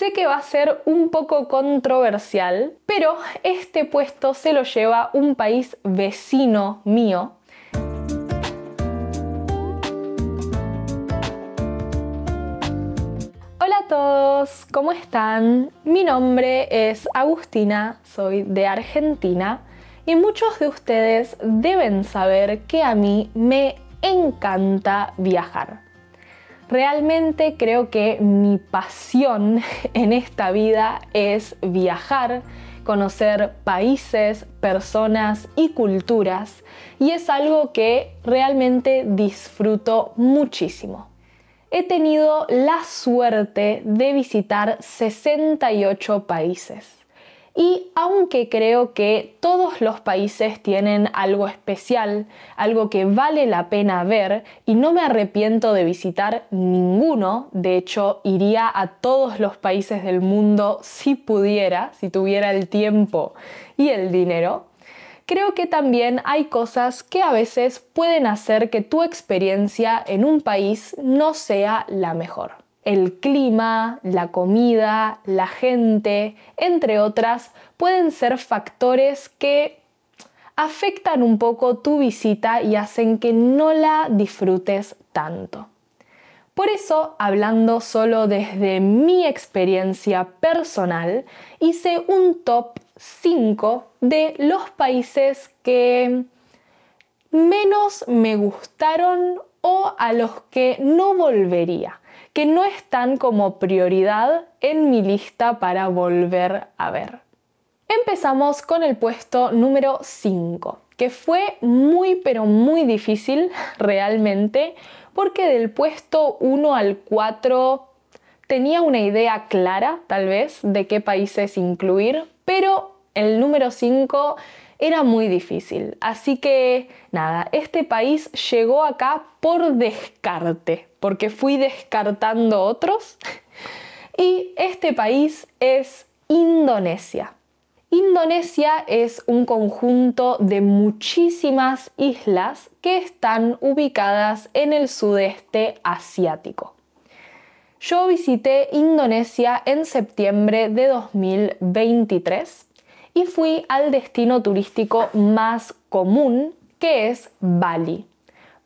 Sé que va a ser un poco controversial, pero este puesto se lo lleva un país vecino mío, Hola a todos, ¿cómo están? Mi nombre es Agustina, soy de Argentina y muchos de ustedes deben saber que a mí me encanta viajar. Realmente creo que mi pasión en esta vida es viajar, conocer países, personas y culturas y es algo que realmente disfruto muchísimo. He tenido la suerte de visitar 68 países. Y aunque creo que todos los países tienen algo especial, algo que vale la pena ver, y no me arrepiento de visitar ninguno, de hecho iría a todos los países del mundo si pudiera, si tuviera el tiempo y el dinero, creo que también hay cosas que a veces pueden hacer que tu experiencia en un país no sea la mejor. El clima, la comida, la gente, entre otras, pueden ser factores que afectan un poco tu visita y hacen que no la disfrutes tanto. Por eso, hablando solo desde mi experiencia personal, hice un top 5 de los países que menos me gustaron o a los que no volvería que no están como prioridad en mi lista para volver a ver. Empezamos con el puesto número 5, que fue muy pero muy difícil realmente, porque del puesto 1 al 4 tenía una idea clara tal vez de qué países incluir, pero el número 5 era muy difícil. Así que nada, este país llegó acá por descarte, porque fui descartando otros. Y este país es Indonesia. Indonesia es un conjunto de muchísimas islas que están ubicadas en el sudeste asiático. Yo visité Indonesia en septiembre de 2023 y fui al destino turístico más común, que es Bali.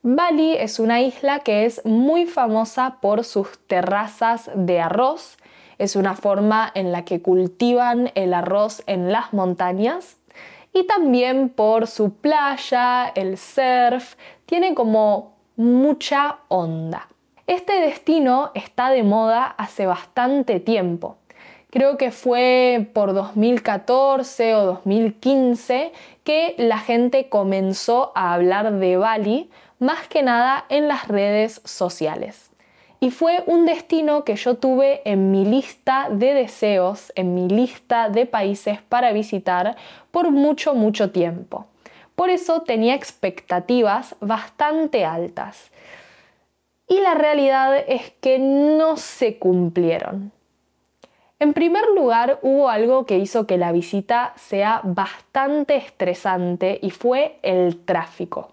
Bali es una isla que es muy famosa por sus terrazas de arroz. Es una forma en la que cultivan el arroz en las montañas. Y también por su playa, el surf. Tiene como mucha onda. Este destino está de moda hace bastante tiempo creo que fue por 2014 o 2015 que la gente comenzó a hablar de Bali, más que nada en las redes sociales. Y fue un destino que yo tuve en mi lista de deseos, en mi lista de países para visitar por mucho, mucho tiempo. Por eso tenía expectativas bastante altas. Y la realidad es que no se cumplieron. En primer lugar, hubo algo que hizo que la visita sea bastante estresante y fue el tráfico.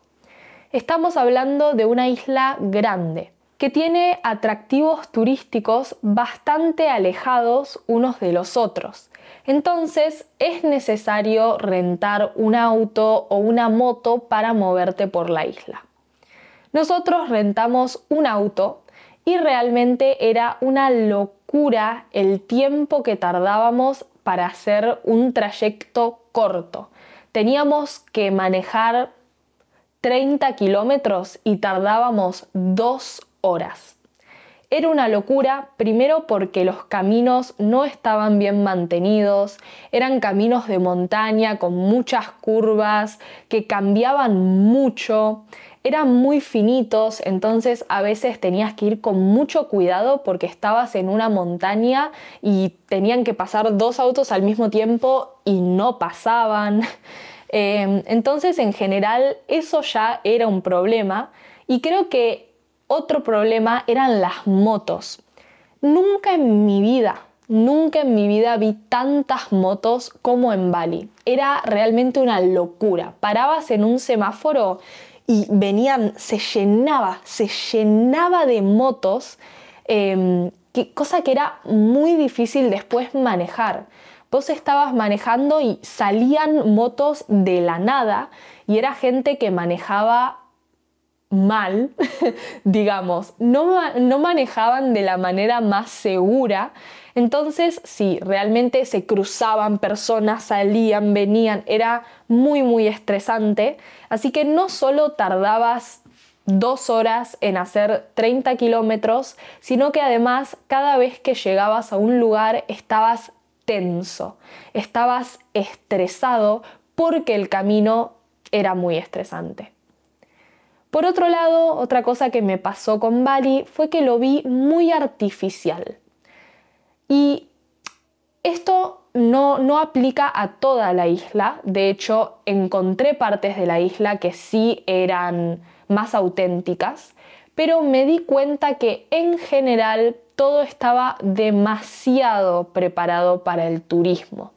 Estamos hablando de una isla grande, que tiene atractivos turísticos bastante alejados unos de los otros. Entonces es necesario rentar un auto o una moto para moverte por la isla. Nosotros rentamos un auto y realmente era una locura el tiempo que tardábamos para hacer un trayecto corto. Teníamos que manejar 30 kilómetros y tardábamos dos horas. Era una locura, primero porque los caminos no estaban bien mantenidos, eran caminos de montaña con muchas curvas que cambiaban mucho, eran muy finitos, entonces a veces tenías que ir con mucho cuidado porque estabas en una montaña y tenían que pasar dos autos al mismo tiempo y no pasaban. Em, entonces en general eso ya era un problema y creo que otro problema eran las motos. Nunca en mi vida Nunca en mi vida vi tantas motos como en Bali. Era realmente una locura. Parabas en un semáforo y venían, se llenaba, se llenaba de motos, em, cosa que era muy difícil después manejar. Vos estabas manejando y salían motos de la nada y era gente que manejaba mal, digamos, no, manejaban de la manera más segura. Entonces, sí, realmente se cruzaban personas, salían, venían, era muy, muy estresante. Así que no solo tardabas dos horas en hacer 30 kilómetros, sino que además cada vez que llegabas a un lugar estabas tenso, estabas estresado porque el camino era muy estresante. Por otro lado, otra cosa que me pasó con Bali fue que lo vi muy artificial. Y esto no, no aplica a toda la isla, de hecho encontré partes de la isla que sí eran más auténticas, pero me di cuenta que en general todo estaba demasiado preparado para el turismo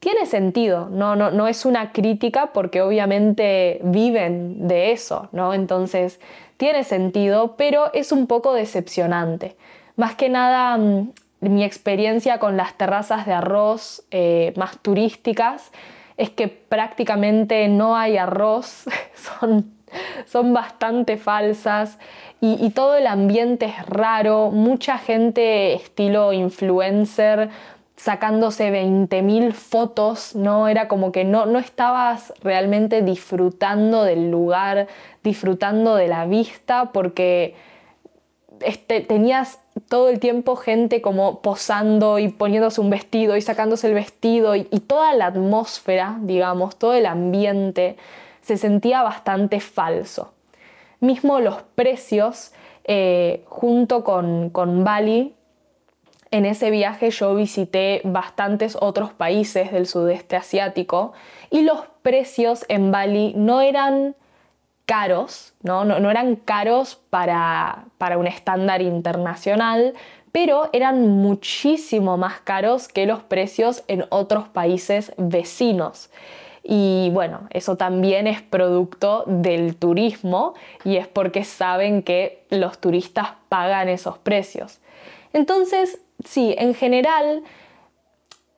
tiene sentido, no, no, es una crítica porque obviamente viven de eso, ¿no? Entonces tiene sentido, pero es un poco decepcionante. Más que nada, mm, mi experiencia con las terrazas de arroz eh, más turísticas es que prácticamente no hay arroz, son, bastante falsas y todo el ambiente es raro, mucha gente estilo influencer, sacándose 20.000 fotos, ¿no? Era como que no, no estabas realmente disfrutando del lugar, disfrutando de la vista, porque este, tenías todo el tiempo gente como posando y poniéndose un vestido y sacándose el vestido y, toda la atmósfera, digamos, todo el ambiente se sentía bastante falso. Mismo los precios, eh, junto con, con Bali, en ese viaje yo visité bastantes otros países del sudeste asiático y los precios en Bali no eran caros, no, no, eran caros para, para un estándar internacional, pero eran muchísimo más caros que los precios en otros países vecinos. Y bueno, eso también es producto del turismo y es porque saben que los turistas pagan esos precios. Entonces, sí, en general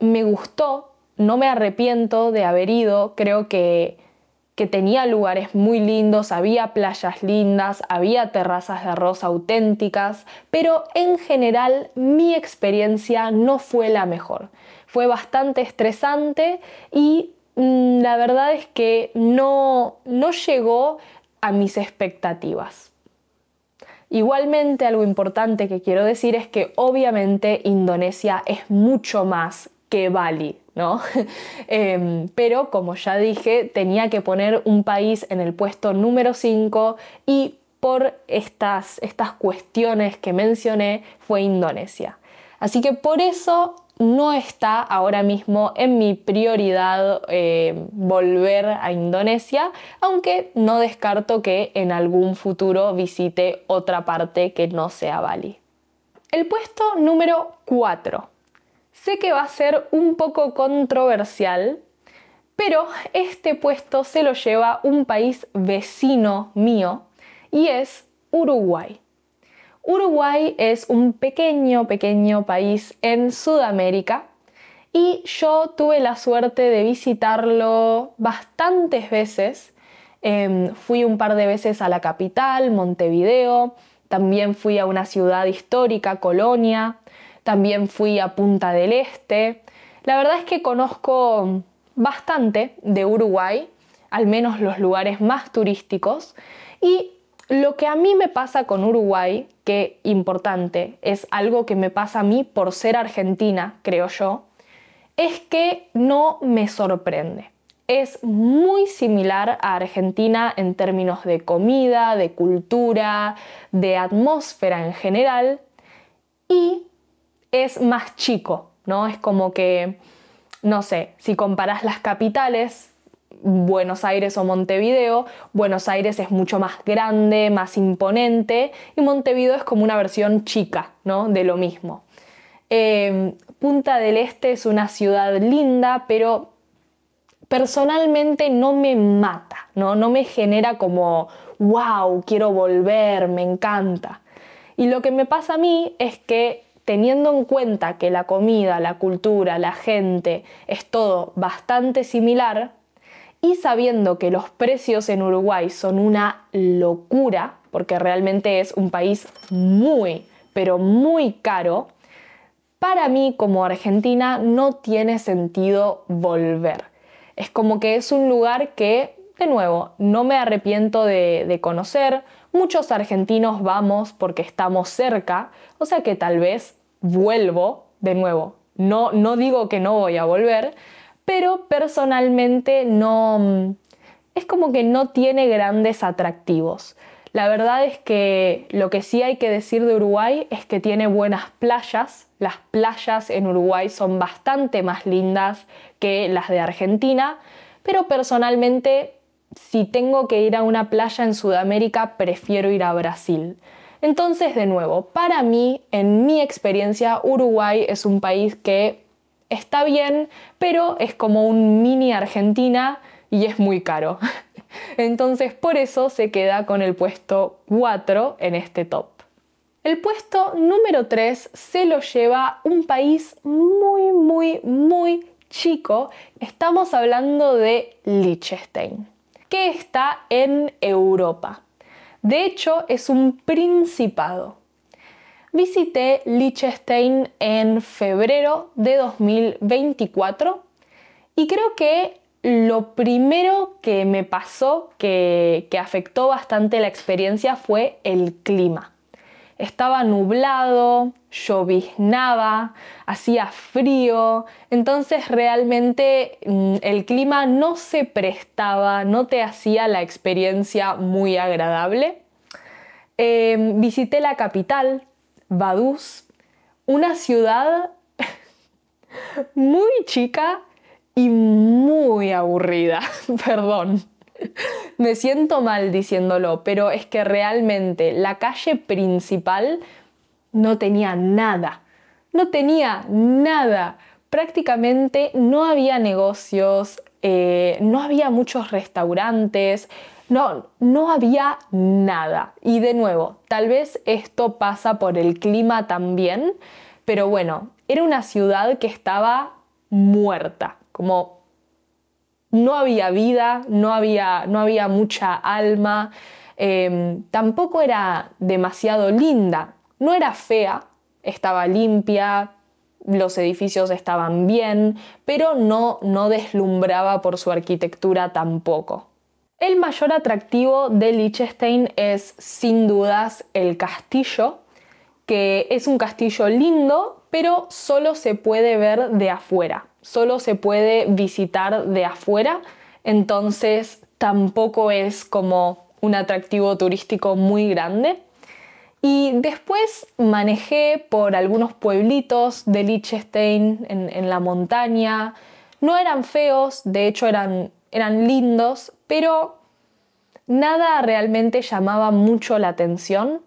me gustó, no me arrepiento de haber ido, creo que, tenía lugares muy lindos, había playas lindas, había terrazas de arroz auténticas, pero en general mi experiencia no fue la mejor. Fue bastante estresante y mm, la verdad es que no, no llegó a mis expectativas. Igualmente, algo importante que quiero decir es que obviamente Indonesia es mucho más que Bali, ¿no? Em, pero como ya dije, tenía que poner un país en el puesto número 5 y por estas cuestiones que mencioné fue Indonesia. Así que por eso no está ahora mismo en mi prioridad eh, volver a Indonesia, aunque no descarto que en algún futuro visite otra parte que no sea Bali. El puesto número 4. Sé que va a ser un poco controversial, pero este puesto se lo lleva un país vecino mío y es Uruguay. Uruguay es un pequeño, pequeño país en Sudamérica y yo tuve la suerte de visitarlo bastantes veces. Em, fui un par de veces a la capital, Montevideo, también fui a una ciudad histórica, Colonia, también fui a Punta del Este. La verdad es que conozco bastante de Uruguay, al menos los lugares más turísticos, y lo que a mí me pasa con Uruguay, que importante, es algo que me pasa a mí por ser argentina, creo yo, es que no me sorprende. Es muy similar a Argentina en términos de comida, de cultura, de atmósfera en general y es más chico, ¿no? Es como que, no sé, si comparás las capitales Buenos Aires o Montevideo. Buenos Aires es mucho más grande, más imponente y Montevideo es como una versión chica ¿no? de lo mismo. Em, Punta del Este es una ciudad linda, pero personalmente no me mata, ¿no? no me genera como, wow, quiero volver, me encanta. Y lo que me pasa a mí es que teniendo en cuenta que la comida, la cultura, la gente es todo bastante similar, y sabiendo que los precios en Uruguay son una locura, porque realmente es un país muy, pero muy caro, para mí como Argentina no tiene sentido volver. Es como que es un lugar que, de nuevo, no me arrepiento de, conocer. Muchos argentinos vamos porque estamos cerca, o sea que tal vez vuelvo de nuevo. No, no digo que no voy a volver, pero personalmente no... Mm, es como que no tiene grandes atractivos. La verdad es que lo que sí hay que decir de Uruguay es que tiene buenas playas. Las playas en Uruguay son bastante más lindas que las de Argentina, pero personalmente si tengo que ir a una playa en Sudamérica prefiero ir a Brasil. Entonces, de nuevo, para mí, en mi experiencia, Uruguay es un país que está bien, pero es como un mini Argentina y es muy caro. Entonces por eso se queda con el puesto 4 en este top. El puesto número 3 se lo lleva un país muy, muy, muy chico. Estamos hablando de Liechtenstein, que está en Europa. De hecho, es un principado visité Liechtenstein en febrero de 2024 y creo que lo primero que me pasó que, afectó bastante la experiencia fue el clima. Estaba nublado, lloviznaba, hacía frío, entonces realmente mm, el clima no se prestaba, no te hacía la experiencia muy agradable. Em, visité la capital, Vaduz, una ciudad muy chica y muy aburrida, perdón. Me siento mal diciéndolo, pero es que realmente la calle principal no tenía nada. No tenía nada. Prácticamente no había negocios, eh, no había muchos restaurantes, no, no había nada. Y de nuevo, tal vez esto pasa por el clima también, pero bueno, era una ciudad que estaba muerta, como no había vida, no había, no había mucha alma, em, tampoco era demasiado linda, no era fea, estaba limpia, los edificios estaban bien, pero no, no deslumbraba por su arquitectura tampoco. El mayor atractivo de Liechtenstein es sin dudas el castillo, que es un castillo lindo, pero solo se puede ver de afuera, solo se puede visitar de afuera, entonces tampoco es como un atractivo turístico muy grande. Y después manejé por algunos pueblitos de Liechtenstein en, la montaña. No eran feos, de hecho eran, eran lindos, pero nada realmente llamaba mucho la atención.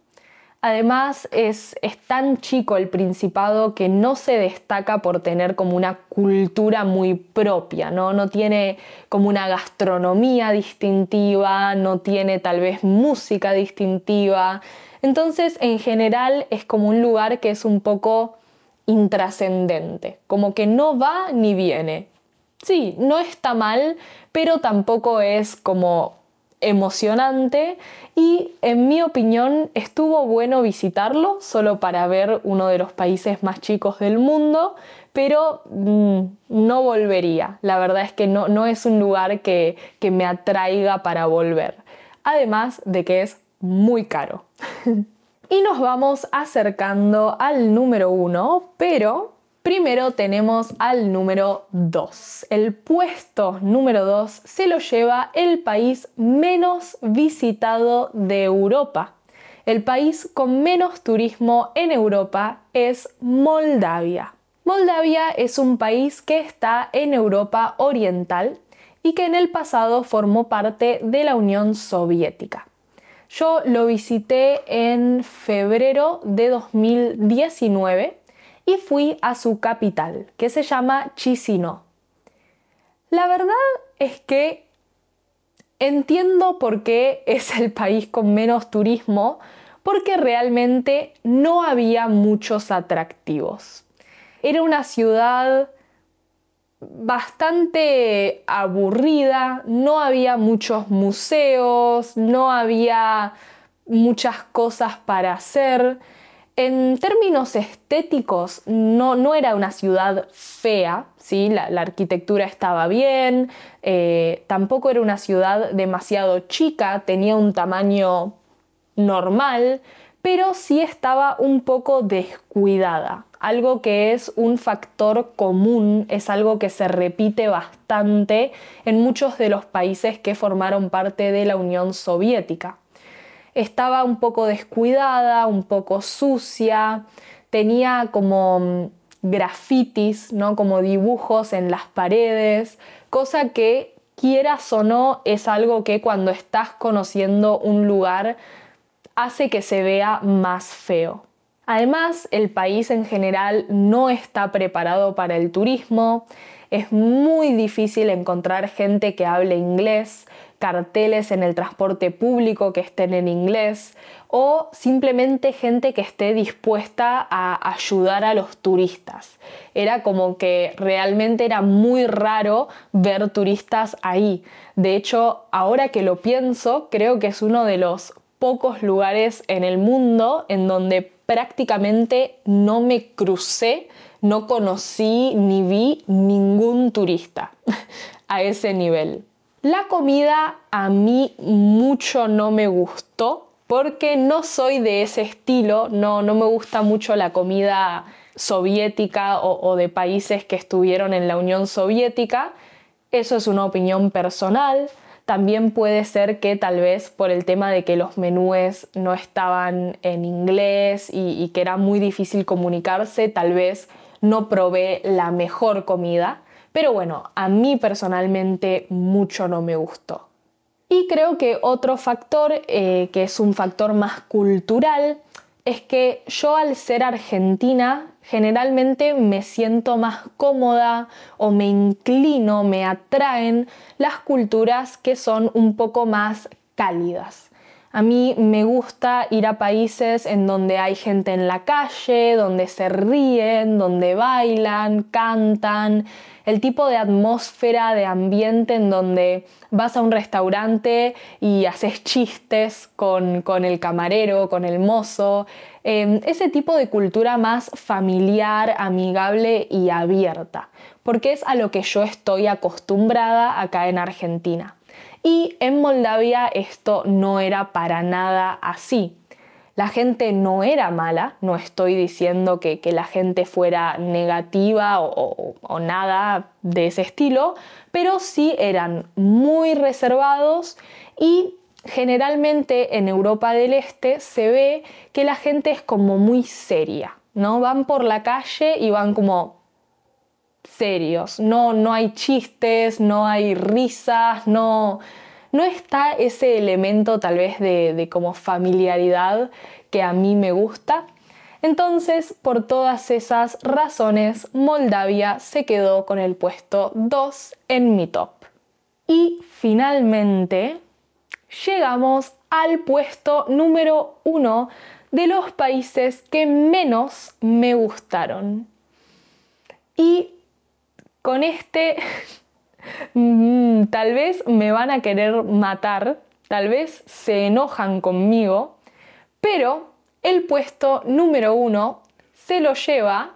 Además, es, tan chico el Principado que no se destaca por tener como una cultura muy propia, ¿no? No tiene como una gastronomía distintiva, no tiene tal vez música distintiva. Entonces, en general, es como un lugar que es un poco intrascendente, como que no va ni viene, sí, no está mal, pero tampoco es como emocionante y en mi opinión estuvo bueno visitarlo solo para ver uno de los países más chicos del mundo, pero mm, no volvería. La verdad es que no, es un lugar que me atraiga para volver. Además de que es muy caro. y nos vamos acercando al número uno, pero Primero tenemos al número 2. El puesto número 2 se lo lleva el país menos visitado de Europa. El país con menos turismo en Europa es Moldavia. Moldavia es un país que está en Europa Oriental y que en el pasado formó parte de la Unión Soviética. Yo lo visité en febrero de 2019 y fui a su capital, que se llama Chisinau. La verdad es que entiendo por qué es el país con menos turismo, porque realmente no había muchos atractivos. Era una ciudad bastante aburrida, no había muchos museos, no había muchas cosas para hacer. En términos estéticos, no, no era una ciudad fea, ¿sí? la, arquitectura estaba bien, eh, tampoco era una ciudad demasiado chica, tenía un tamaño normal, pero sí estaba un poco descuidada, algo que es un factor común, es algo que se repite bastante en muchos de los países que formaron parte de la Unión Soviética estaba un poco descuidada, un poco sucia, tenía como mm, grafitis, ¿no? como dibujos en las paredes, cosa que quieras o no es algo que cuando estás conociendo un lugar hace que se vea más feo. Además, el país en general no está preparado para el turismo, es muy difícil encontrar gente que hable inglés, carteles en el transporte público que estén en inglés o simplemente gente que esté dispuesta a ayudar a los turistas. Era como que realmente era muy raro ver turistas ahí. De hecho, ahora que lo pienso, creo que es uno de los pocos lugares en el mundo en donde prácticamente no me crucé, no conocí ni vi ningún turista a ese nivel. La comida a mí mucho no me gustó porque no soy de ese estilo, no, me gusta mucho la comida soviética o, de países que estuvieron en la Unión Soviética. Eso es una opinión personal. También puede ser que tal vez por el tema de que los menúes no estaban en inglés y, que era muy difícil comunicarse, tal vez no probé la mejor comida. Pero bueno, a mí personalmente mucho no me gustó. Y creo que otro factor, eh, que es un factor más cultural, es que yo al ser argentina generalmente me siento más cómoda o me inclino, me atraen las culturas que son un poco más cálidas. A mí me gusta ir a países en donde hay gente en la calle, donde se ríen, donde bailan, cantan, el tipo de atmósfera, de ambiente en donde vas a un restaurante y haces chistes con, el camarero, con el mozo, em, ese tipo de cultura más familiar, amigable y abierta, porque es a lo que yo estoy acostumbrada acá en Argentina. Y en Moldavia esto no era para nada así. La gente no era mala, no estoy diciendo que, la gente fuera negativa o, o nada de ese estilo, pero sí eran muy reservados y generalmente en Europa del Este se ve que la gente es como muy seria, ¿no? Van por la calle y van como serios, no, no hay chistes, no hay risas, no, no está ese elemento tal vez de, de como familiaridad que a mí me gusta. Entonces, por todas esas razones, Moldavia se quedó con el puesto 2 en mi top. Y finalmente, llegamos al puesto número 1 de los países que menos me gustaron. Y con este mm, tal vez me van a querer matar, tal vez se enojan conmigo, pero el puesto número uno se lo lleva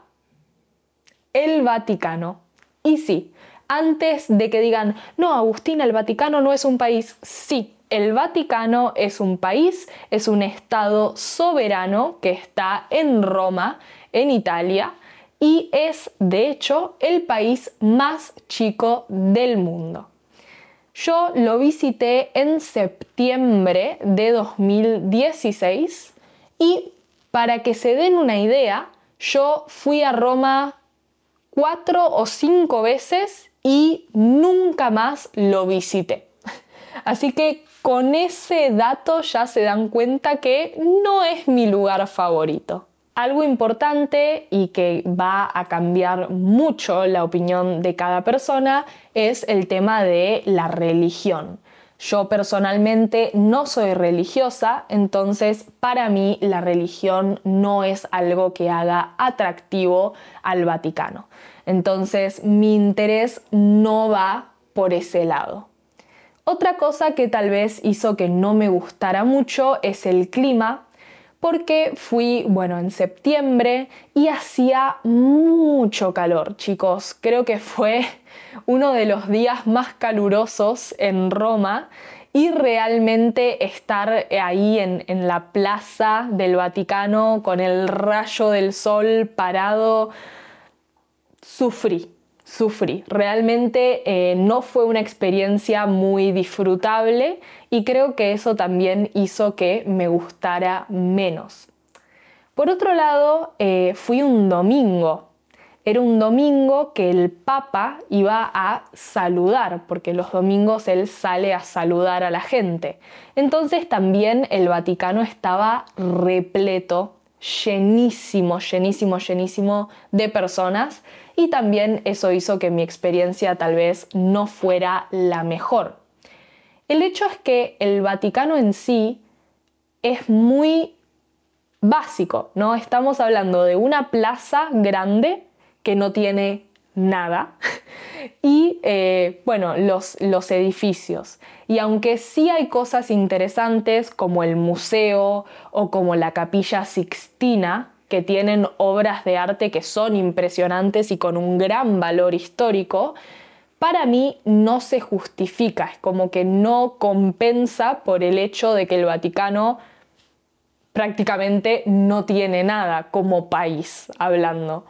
el Vaticano. Y sí, antes de que digan, no, Agustina, el Vaticano no es un país, sí. El Vaticano es un país, es un estado soberano que está en Roma, en Italia, y es de hecho el país más chico del mundo. Yo lo visité en septiembre de 2016 y para que se den una idea, yo fui a Roma cuatro o cinco veces y nunca más lo visité. Así que con ese dato ya se dan cuenta que no es mi lugar favorito algo importante y que va a cambiar mucho la opinión de cada persona es el tema de la religión. Yo personalmente no soy religiosa, entonces para mí la religión no es algo que haga atractivo al Vaticano. Entonces mi interés no va por ese lado. Otra cosa que tal vez hizo que no me gustara mucho es el clima porque fui, bueno, en septiembre y hacía mucho calor, chicos. Creo que fue uno de los días más calurosos en Roma y realmente estar ahí en, en, la plaza del Vaticano con el rayo del sol parado, sufrí, sufrí. Realmente eh, no fue una experiencia muy disfrutable y creo que eso también hizo que me gustara menos. Por otro lado, eh, fui un domingo. Era un domingo que el Papa iba a saludar, porque los domingos él sale a saludar a la gente. Entonces también el Vaticano estaba repleto llenísimo, llenísimo, llenísimo de personas y también eso hizo que mi experiencia tal vez no fuera la mejor. El hecho es que el Vaticano en sí es muy básico, ¿no? Estamos hablando de una plaza grande que no tiene nada. Y eh, bueno, los, los edificios. Y aunque sí hay cosas interesantes como el museo o como la capilla Sixtina, que tienen obras de arte que son impresionantes y con un gran valor histórico, para mí no se justifica, es como que no compensa por el hecho de que el Vaticano prácticamente no tiene nada como país hablando.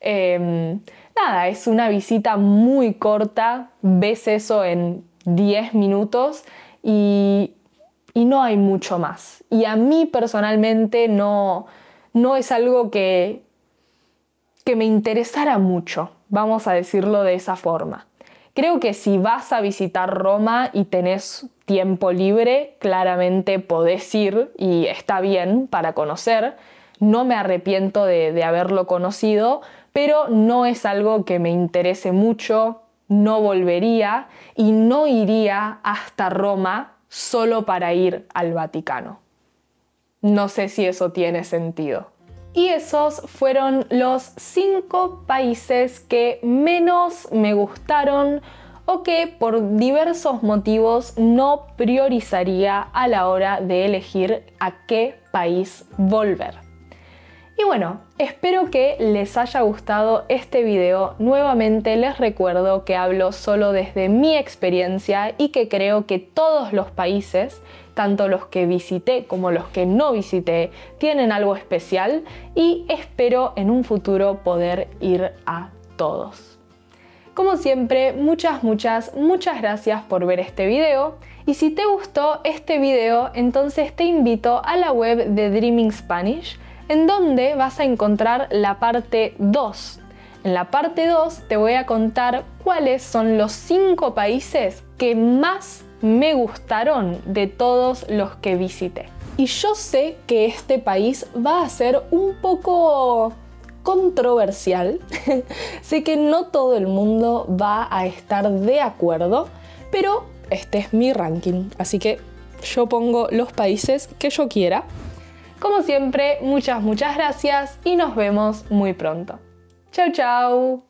Em, nada, es una visita muy corta, ves eso en 10 minutos y, no hay mucho más. Y a mí personalmente no, es algo que, que me interesara mucho, vamos a decirlo de esa forma. Creo que si vas a visitar Roma y tenés tiempo libre, claramente podés ir y está bien para conocer. No me arrepiento de haberlo conocido, pero no es algo que me interese mucho, no volvería y no iría hasta Roma solo para ir al Vaticano. No sé si eso tiene sentido. Y esos fueron los cinco países que menos me gustaron o que por diversos motivos no priorizaría a la hora de elegir a qué país volver. Y bueno, espero que les haya gustado este video. Nuevamente les recuerdo que hablo solo desde mi experiencia y que creo que todos los países, tanto los que visité como los que no visité, tienen algo especial y espero en un futuro poder ir a todos. Como siempre, muchas, muchas, muchas gracias por ver este video. Y si te gustó este video, entonces te invito a la web de Dreaming Spanish, en donde vas a encontrar la parte 2. En la parte 2 te voy a contar cuáles son los 5 países que más me gustaron de todos los que visité. Y yo sé que este país va a ser un poco controversial. sé que no todo el mundo va a estar de acuerdo, pero este es mi ranking, así que yo pongo los países que yo quiera. Como siempre, muchas, muchas gracias y nos vemos muy pronto. ¡Chao chau.